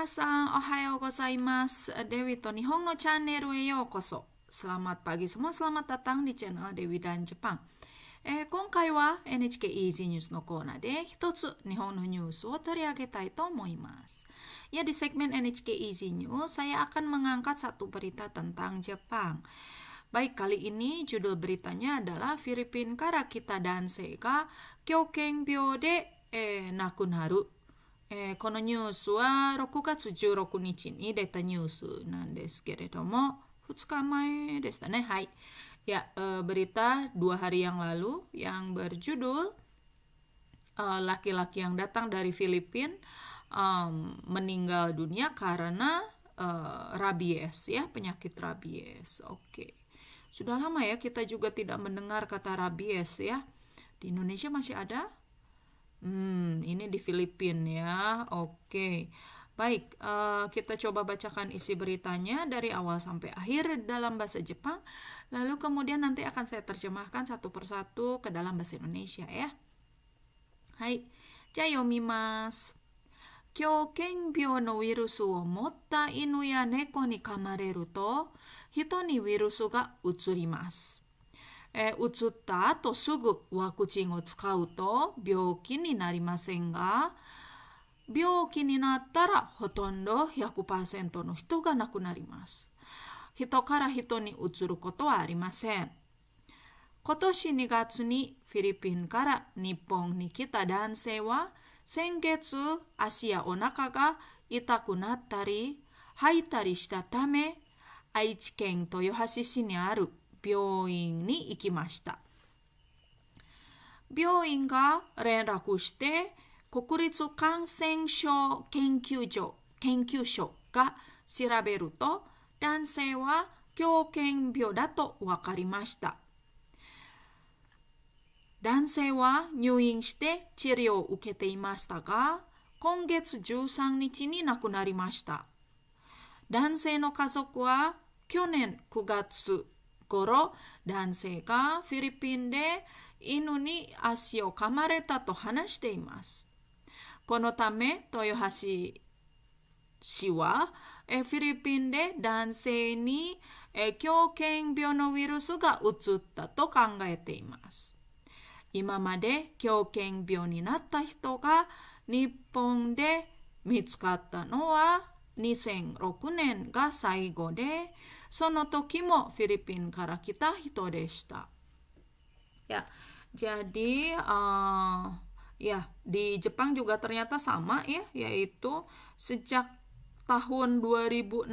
皆さん、おはようございます。Dewi to Nihong no Channel e Koso Selamat pagi semua, selamat datang di channel Dewi dan Jepang. Eh, wa NHK Easy News de hitotsu news Ya di segmen NHK Easy News, saya akan mengangkat satu berita tentang Jepang. Baik, kali ini judul beritanya adalah Filipin Karakita dan Seika Kyokenbyo de eh, Nakunharu えー、このニュースは6月16日に出たニュースなんですけれども2日前でしたねはい。Ya, berita dua hari yang lalu yang berjudul e, laki-laki yang datang dari Filipina e, meninggal dunia karena e, rabies ya, penyakit rabies. Oke. Sudah lama ya kita juga tidak mendengar kata rabies ya. Di Indonesia masih ada? Hmm, ini di Filipina ya. Oke. Baik, uh, kita coba bacakan isi beritanya dari awal sampai akhir dalam bahasa Jepang. Lalu kemudian nanti akan saya terjemahkan satu persatu ke dalam bahasa Indonesia ya. Hai. Ja yomimasu. 狂犬病のウイルスを持った犬や猫に噛まれると人にウイルスがうつります。えう、つった後すぐワクチンを使うと病気になりませんが病気になったらほとんど100%の人が亡くなります人から人にうつることはありません今年2月にフィリピンから日本に来た男性は先月足やお腹が痛くなったり吐いたりしたため愛知県豊橋市にある病院に行きました病院が連絡して国立感染症研究所研究所が調べると男性は狂犬病だと分かりました男性は入院して治療を受けていましたが今月13日に亡くなりました男性の家族は去年9月頃男性がフィリピンで犬に足を噛まれたと話しています。このため豊橋氏はフィリピンで男性に狂犬病のウイルスがうつったと考えています。今まで狂犬病になった人が日本で見つかったのは2006年が最後でその時もフィリピンから来た人でした。Ya, jadi uh, ya di Jepang juga ternyata sama ya, yaitu sejak tahun 2006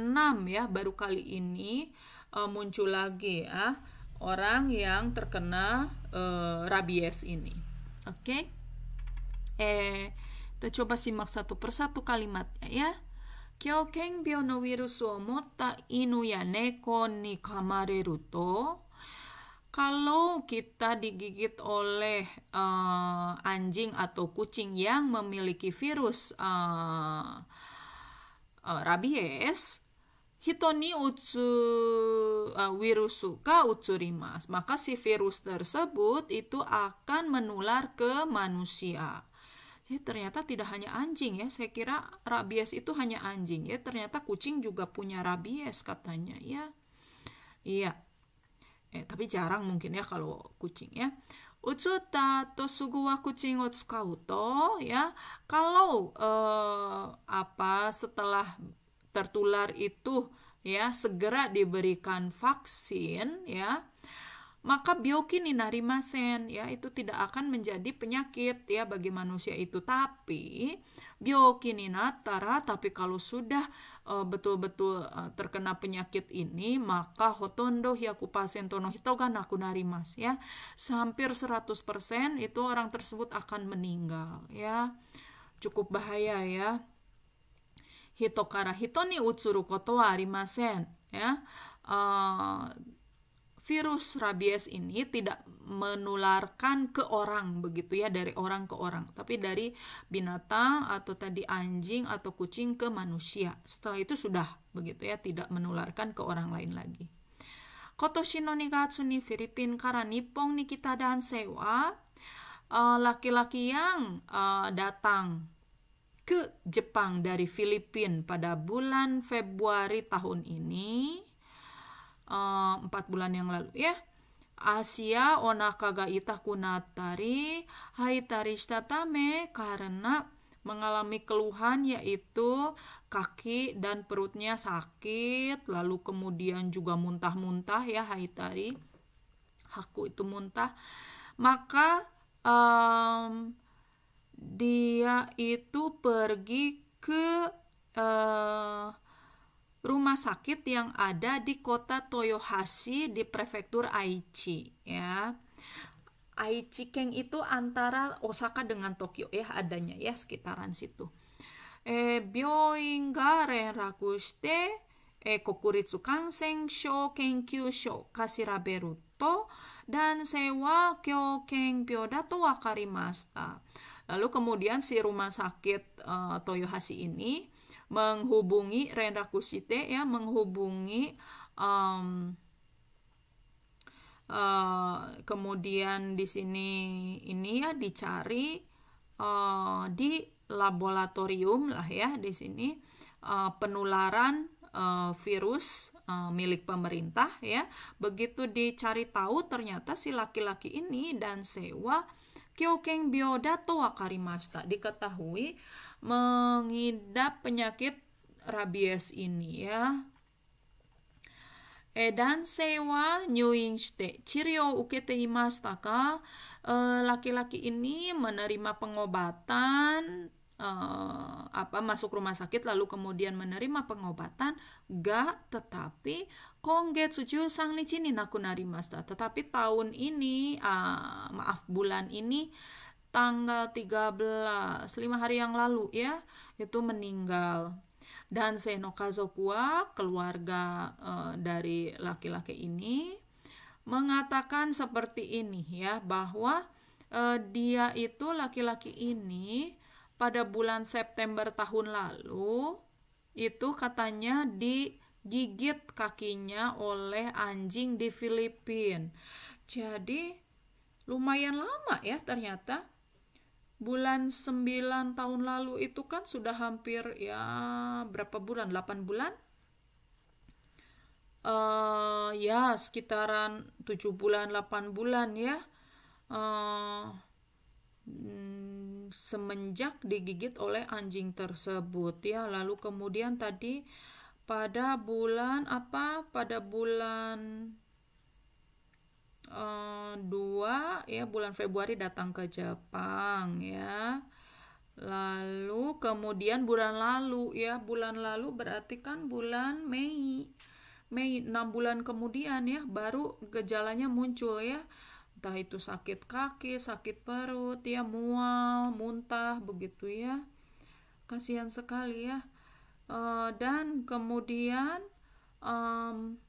ya baru kali ini uh, muncul lagi ya orang yang terkena uh, rabies ini. Oke. Okay? Eh, kita coba simak satu persatu kalimatnya ya. 狂犬病のウイルスを持った犬や猫に噛まれると kalau kita digigit oleh uh, anjing atau kucing yang memiliki virus uh, uh, rabies hitoni utsu uh, virus ka utsurimas maka si virus tersebut itu akan menular ke manusia ya ternyata tidak hanya anjing ya saya kira rabies itu hanya anjing ya ternyata kucing juga punya rabies katanya ya iya eh tapi jarang mungkin ya kalau kucing ya Utsuta to wa kucing otsukau to ya kalau eh, apa setelah tertular itu ya segera diberikan vaksin ya maka bioki ni ya itu tidak akan menjadi penyakit ya bagi manusia itu tapi bioki tapi kalau sudah eh, betul-betul uh, uh, terkena penyakit ini maka hotondo pasien tono hitoga nakunarimas ya hampir 100% itu orang tersebut akan meninggal ya cukup bahaya ya hitokara hitoni utsuru koto arimasen ya uh, virus rabies ini tidak menularkan ke orang begitu ya dari orang ke orang tapi dari binatang atau tadi anjing atau kucing ke manusia setelah itu sudah begitu ya tidak menularkan ke orang lain lagi Kotoshino Nikatsu ni Filipin karena nipong ni kita dan sewa eh, laki-laki uh, yang uh, datang ke Jepang dari Filipin pada bulan Februari tahun ini empat bulan yang lalu ya. Asia onakaga Itah kunatari haitarishita tame karena mengalami keluhan yaitu kaki dan perutnya sakit lalu kemudian juga muntah-muntah ya haitari aku itu muntah maka um, dia itu pergi ke uh, rumah sakit yang ada di kota Toyohashi di prefektur Aichi ya. Aichi Keng itu antara Osaka dengan Tokyo ya adanya ya sekitaran situ. Eh, byoin ga renraku shite eh, kokuritsu kansen shou kenkyu shou kasiraberu to dan sewa kyokeng pyo dato wakarimashita. Lalu kemudian si rumah sakit uh, Toyohashi ini menghubungi rendakusite ya menghubungi um, uh, kemudian di sini ini ya dicari uh, di laboratorium lah ya di sini uh, penularan uh, virus uh, milik pemerintah ya begitu dicari tahu ternyata si laki-laki ini dan sewa kyokeng biodato akarimasta diketahui mengidap penyakit rabies ini ya. E sewa wa nyuin shite ukete imastaka eh, Laki-laki ini menerima pengobatan Uh, apa masuk rumah sakit lalu kemudian menerima pengobatan gak tetapi kongget suju sang nicini ni nakunarimasta tetapi tahun ini uh, maaf bulan ini tanggal 13 5 hari yang lalu ya itu meninggal dan Seno kazokuwa keluarga e, dari laki-laki ini mengatakan seperti ini ya bahwa e, dia itu laki-laki ini pada bulan September tahun lalu itu katanya digigit kakinya oleh anjing di Filipina. Jadi lumayan lama ya ternyata bulan 9 tahun lalu itu kan sudah hampir ya berapa bulan 8 bulan uh, ya sekitaran 7 bulan 8 bulan ya uh, semenjak digigit oleh anjing tersebut ya lalu kemudian tadi pada bulan apa pada bulan Eh, dua ya bulan Februari datang ke Jepang ya lalu kemudian bulan lalu ya bulan lalu berarti kan bulan Mei Mei 6 bulan kemudian ya baru gejalanya muncul ya entah itu sakit kaki sakit perut ya mual muntah begitu ya kasihan sekali ya uh, dan kemudian um,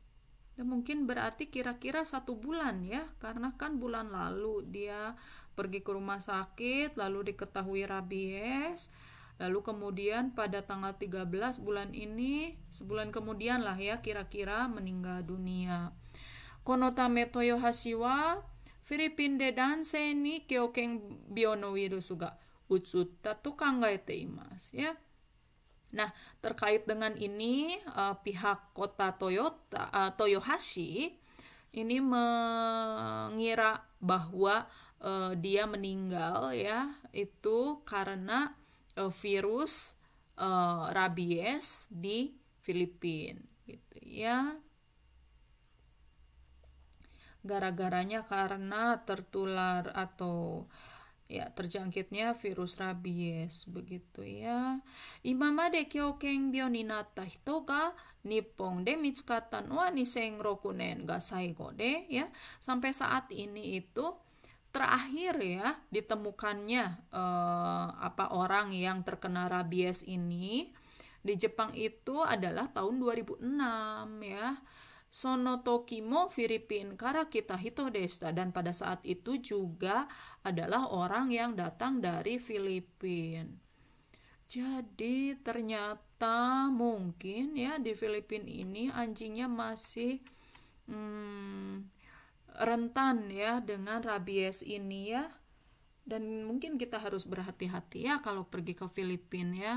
ya mungkin berarti kira-kira satu bulan ya karena kan bulan lalu dia pergi ke rumah sakit lalu diketahui rabies lalu kemudian pada tanggal 13 bulan ini sebulan kemudian lah ya kira-kira meninggal dunia Konota Metoyo hashiwa Filipinde de danse ni kyokeng bionowirus suga utsutta to kangaete imasu ya Nah, terkait dengan ini uh, pihak kota Toyota uh, Toyohashi ini mengira bahwa uh, dia meninggal ya itu karena uh, virus uh, rabies di Filipina gitu ya gara-garanya karena tertular atau ya terjangkitnya virus rabies begitu ya. Imama de kyoken byo ni natta hito ga Nippon de mitsukata no wa 2006 nen ga saigo de ya. Sampai saat ini itu terakhir ya ditemukannya eh, apa orang yang terkena rabies ini di Jepang itu adalah tahun 2006 ya Sono Tokimo Filipin Kara Kita Hito Desta dan pada saat itu juga adalah orang yang datang dari Filipin. Jadi ternyata mungkin ya di Filipin ini anjingnya masih hmm, rentan ya dengan rabies ini ya. Dan mungkin kita harus berhati-hati ya kalau pergi ke Filipina ya.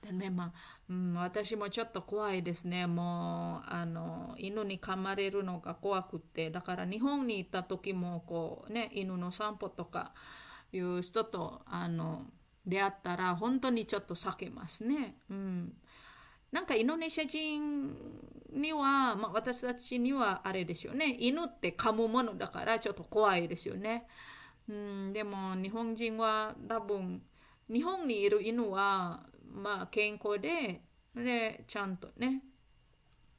dan memang hmm, 私もちょっと怖いですねもうあの犬に噛まれるのが怖くてだから日本に行った時もこうね犬の散歩とかいう人とあの出会ったら本当にちょっと避けますね。うん、なんかインドネシア人には、まあ、私たちにはあれですよね犬って噛むものだからちょっと怖いですよね。うん、でも日本人は多分日本にいる犬はまあ、健康ででちゃんとね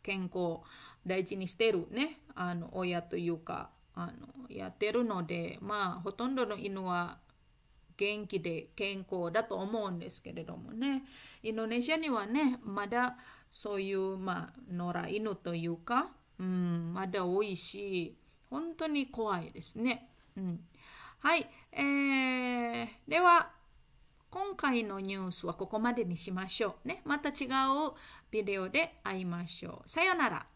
健康大事にしてるねあの親というかあのやってるのでまあほとんどの犬は元気で健康だと思うんですけれどもねインドネシアにはねまだそういう、まあ、野良犬というか、うん、まだ多いし本当に怖いですね。うん、はい、えー、では今回のニュースはここまでにしましょう。ね、また違うビデオで会いましょう。さよなら。